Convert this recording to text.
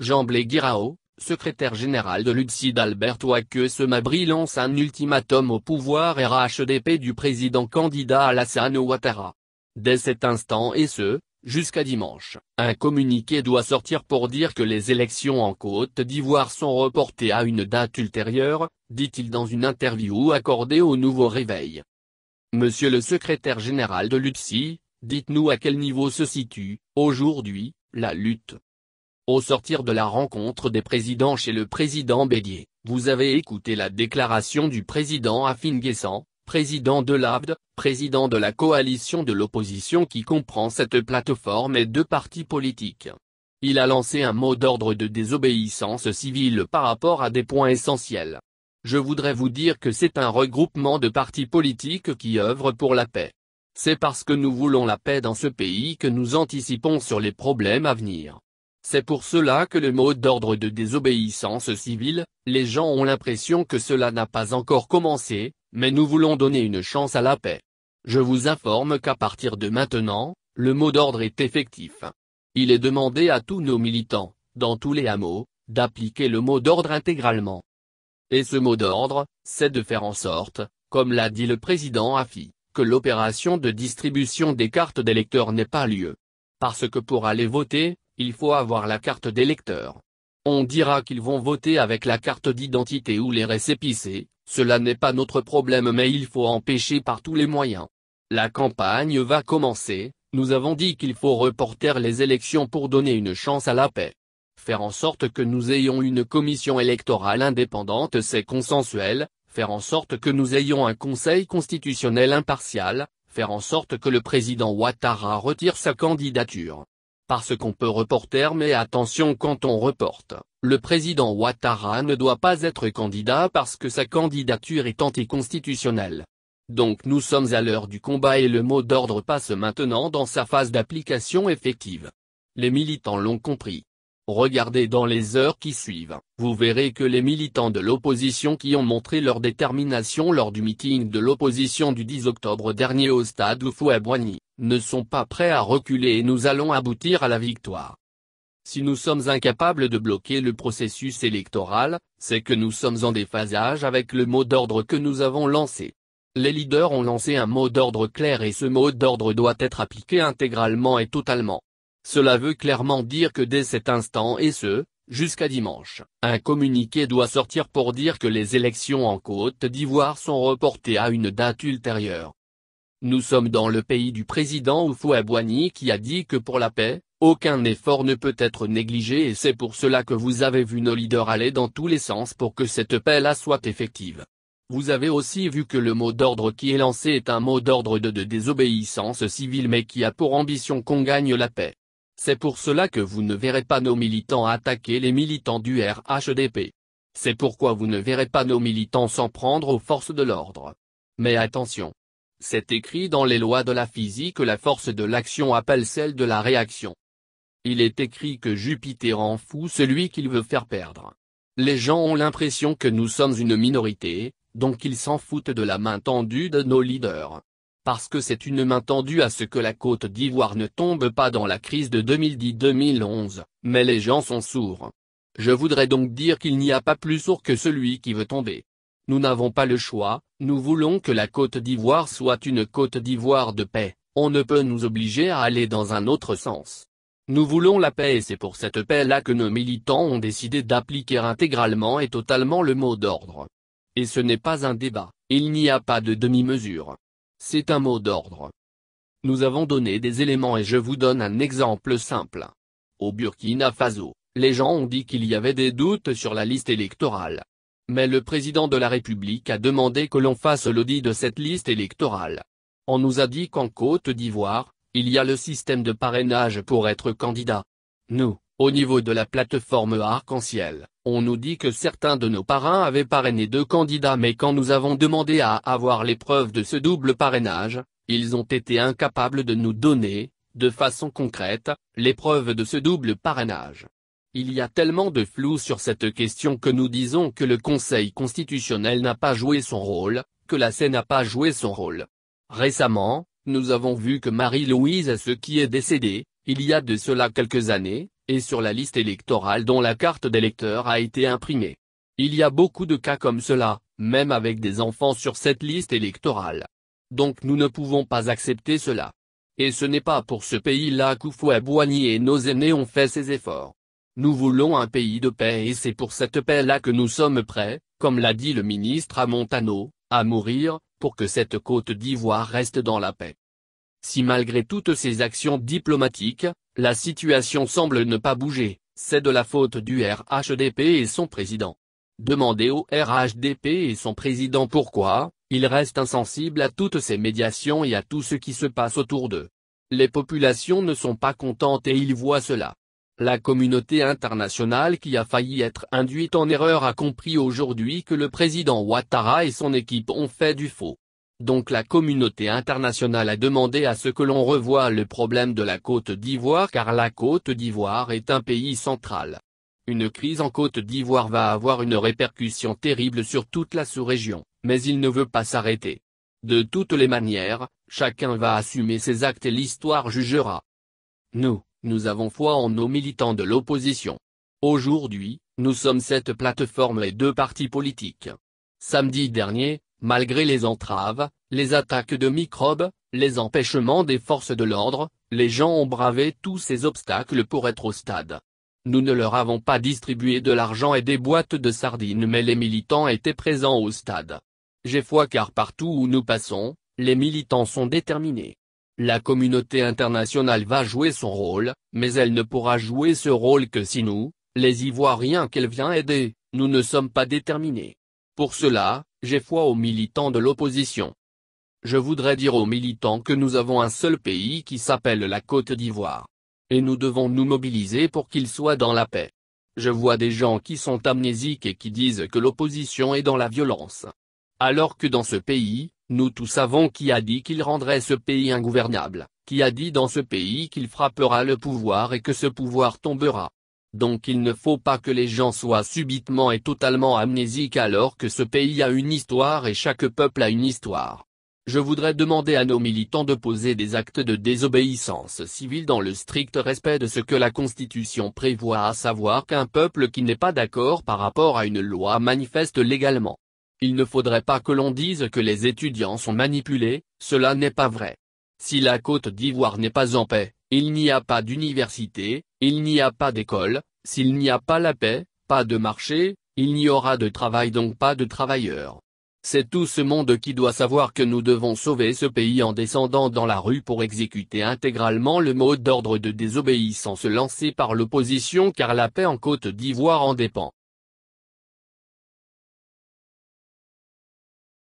Jean Guirao, secrétaire général de l'UTSI d'Alberto Aqueuse Semabri, lance un ultimatum au pouvoir RHDP du président candidat Alassane Ouattara. Dès cet instant et ce, jusqu'à dimanche, un communiqué doit sortir pour dire que les élections en Côte d'Ivoire sont reportées à une date ultérieure, dit-il dans une interview accordée au Nouveau Réveil. Monsieur le secrétaire général de l'UDSI, dites-nous à quel niveau se situe, aujourd'hui, la lutte au sortir de la rencontre des présidents chez le président Bédier, vous avez écouté la déclaration du président Affinguessan, président de l'AFD, président de la coalition de l'opposition qui comprend cette plateforme et deux partis politiques. Il a lancé un mot d'ordre de désobéissance civile par rapport à des points essentiels. Je voudrais vous dire que c'est un regroupement de partis politiques qui œuvrent pour la paix. C'est parce que nous voulons la paix dans ce pays que nous anticipons sur les problèmes à venir. C'est pour cela que le mot d'ordre de désobéissance civile, les gens ont l'impression que cela n'a pas encore commencé, mais nous voulons donner une chance à la paix. Je vous informe qu'à partir de maintenant, le mot d'ordre est effectif. Il est demandé à tous nos militants, dans tous les hameaux, d'appliquer le mot d'ordre intégralement. Et ce mot d'ordre, c'est de faire en sorte, comme l'a dit le président Afi, que l'opération de distribution des cartes d'électeurs n'ait pas lieu. Parce que pour aller voter, il faut avoir la carte d'électeur. On dira qu'ils vont voter avec la carte d'identité ou les récépissés, cela n'est pas notre problème mais il faut empêcher par tous les moyens. La campagne va commencer, nous avons dit qu'il faut reporter les élections pour donner une chance à la paix. Faire en sorte que nous ayons une commission électorale indépendante c'est consensuel, faire en sorte que nous ayons un conseil constitutionnel impartial, faire en sorte que le président Ouattara retire sa candidature parce qu'on peut reporter mais attention quand on reporte, le président Ouattara ne doit pas être candidat parce que sa candidature est anticonstitutionnelle. Donc nous sommes à l'heure du combat et le mot d'ordre passe maintenant dans sa phase d'application effective. Les militants l'ont compris. Regardez dans les heures qui suivent, vous verrez que les militants de l'opposition qui ont montré leur détermination lors du meeting de l'opposition du 10 octobre dernier au stade à boigny ne sont pas prêts à reculer et nous allons aboutir à la victoire. Si nous sommes incapables de bloquer le processus électoral, c'est que nous sommes en déphasage avec le mot d'ordre que nous avons lancé. Les leaders ont lancé un mot d'ordre clair et ce mot d'ordre doit être appliqué intégralement et totalement. Cela veut clairement dire que dès cet instant et ce, jusqu'à dimanche, un communiqué doit sortir pour dire que les élections en Côte d'Ivoire sont reportées à une date ultérieure. Nous sommes dans le pays du président Abouani qui a dit que pour la paix, aucun effort ne peut être négligé et c'est pour cela que vous avez vu nos leaders aller dans tous les sens pour que cette paix-là soit effective. Vous avez aussi vu que le mot d'ordre qui est lancé est un mot d'ordre de désobéissance civile mais qui a pour ambition qu'on gagne la paix. C'est pour cela que vous ne verrez pas nos militants attaquer les militants du RHDP. C'est pourquoi vous ne verrez pas nos militants s'en prendre aux forces de l'ordre. Mais attention, c'est écrit dans les lois de la physique que la force de l'action appelle celle de la réaction. Il est écrit que Jupiter en fout celui qu'il veut faire perdre. Les gens ont l'impression que nous sommes une minorité, donc ils s'en foutent de la main tendue de nos leaders. Parce que c'est une main tendue à ce que la Côte d'Ivoire ne tombe pas dans la crise de 2010-2011, mais les gens sont sourds. Je voudrais donc dire qu'il n'y a pas plus sourd que celui qui veut tomber. Nous n'avons pas le choix, nous voulons que la Côte d'Ivoire soit une Côte d'Ivoire de paix, on ne peut nous obliger à aller dans un autre sens. Nous voulons la paix et c'est pour cette paix-là que nos militants ont décidé d'appliquer intégralement et totalement le mot d'ordre. Et ce n'est pas un débat, il n'y a pas de demi-mesure. C'est un mot d'ordre. Nous avons donné des éléments et je vous donne un exemple simple. Au Burkina Faso, les gens ont dit qu'il y avait des doutes sur la liste électorale. Mais le président de la République a demandé que l'on fasse l'audit de cette liste électorale. On nous a dit qu'en Côte d'Ivoire, il y a le système de parrainage pour être candidat. Nous, au niveau de la plateforme Arc-en-Ciel, on nous dit que certains de nos parrains avaient parrainé deux candidats mais quand nous avons demandé à avoir les preuves de ce double parrainage, ils ont été incapables de nous donner, de façon concrète, les preuves de ce double parrainage. Il y a tellement de flou sur cette question que nous disons que le Conseil constitutionnel n'a pas joué son rôle, que la scène n'a pas joué son rôle. Récemment, nous avons vu que Marie-Louise est ce qui est décédé, il y a de cela quelques années, et sur la liste électorale dont la carte d'électeur a été imprimée. Il y a beaucoup de cas comme cela, même avec des enfants sur cette liste électorale. Donc nous ne pouvons pas accepter cela. Et ce n'est pas pour ce pays-là qu'Oufoué-Boigny et nos aînés ont fait ces efforts. Nous voulons un pays de paix et c'est pour cette paix-là que nous sommes prêts, comme l'a dit le ministre à Montano, à mourir, pour que cette côte d'Ivoire reste dans la paix. Si malgré toutes ces actions diplomatiques, la situation semble ne pas bouger, c'est de la faute du RHDP et son président. Demandez au RHDP et son président pourquoi, ils restent insensibles à toutes ces médiations et à tout ce qui se passe autour d'eux. Les populations ne sont pas contentes et ils voient cela. La communauté internationale qui a failli être induite en erreur a compris aujourd'hui que le président Ouattara et son équipe ont fait du faux. Donc la communauté internationale a demandé à ce que l'on revoie le problème de la Côte d'Ivoire car la Côte d'Ivoire est un pays central. Une crise en Côte d'Ivoire va avoir une répercussion terrible sur toute la sous-région, mais il ne veut pas s'arrêter. De toutes les manières, chacun va assumer ses actes et l'histoire jugera. Nous, nous avons foi en nos militants de l'opposition. Aujourd'hui, nous sommes cette plateforme et deux partis politiques. Samedi dernier, malgré les entraves, les attaques de microbes, les empêchements des forces de l'ordre, les gens ont bravé tous ces obstacles pour être au stade. Nous ne leur avons pas distribué de l'argent et des boîtes de sardines mais les militants étaient présents au stade. J'ai foi car partout où nous passons, les militants sont déterminés. La communauté internationale va jouer son rôle, mais elle ne pourra jouer ce rôle que si nous, les Ivoiriens qu'elle vient aider, nous ne sommes pas déterminés. Pour cela, j'ai foi aux militants de l'opposition. Je voudrais dire aux militants que nous avons un seul pays qui s'appelle la Côte d'Ivoire. Et nous devons nous mobiliser pour qu'il soit dans la paix. Je vois des gens qui sont amnésiques et qui disent que l'opposition est dans la violence. Alors que dans ce pays, nous tous savons qui a dit qu'il rendrait ce pays ingouvernable, qui a dit dans ce pays qu'il frappera le pouvoir et que ce pouvoir tombera. Donc il ne faut pas que les gens soient subitement et totalement amnésiques alors que ce pays a une histoire et chaque peuple a une histoire. Je voudrais demander à nos militants de poser des actes de désobéissance civile dans le strict respect de ce que la Constitution prévoit à savoir qu'un peuple qui n'est pas d'accord par rapport à une loi manifeste légalement. Il ne faudrait pas que l'on dise que les étudiants sont manipulés, cela n'est pas vrai. Si la Côte d'Ivoire n'est pas en paix, il n'y a pas d'université, il n'y a pas d'école, s'il n'y a pas la paix, pas de marché, il n'y aura de travail donc pas de travailleurs. C'est tout ce monde qui doit savoir que nous devons sauver ce pays en descendant dans la rue pour exécuter intégralement le mot d'ordre de désobéissance lancé par l'opposition car la paix en Côte d'Ivoire en dépend.